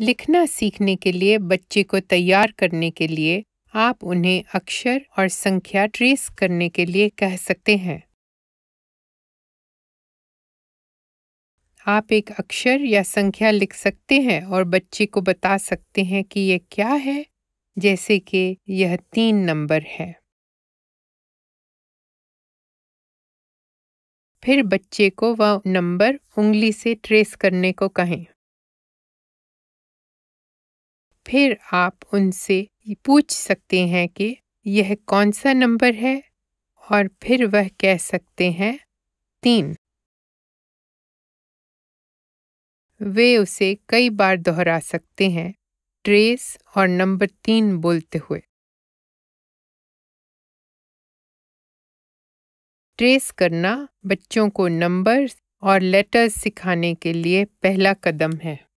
लिखना सीखने के लिए बच्चे को तैयार करने के लिए आप उन्हें अक्षर और संख्या ट्रेस करने के लिए कह सकते हैं आप एक अक्षर या संख्या लिख सकते हैं और बच्चे को बता सकते हैं कि यह क्या है जैसे कि यह तीन नंबर है फिर बच्चे को वह नंबर उंगली से ट्रेस करने को कहें फिर आप उनसे पूछ सकते हैं कि यह कौन सा नंबर है और फिर वह कह सकते हैं तीन वे उसे कई बार दोहरा सकते हैं ट्रेस और नंबर तीन बोलते हुए ट्रेस करना बच्चों को नंबर्स और लेटर्स सिखाने के लिए पहला कदम है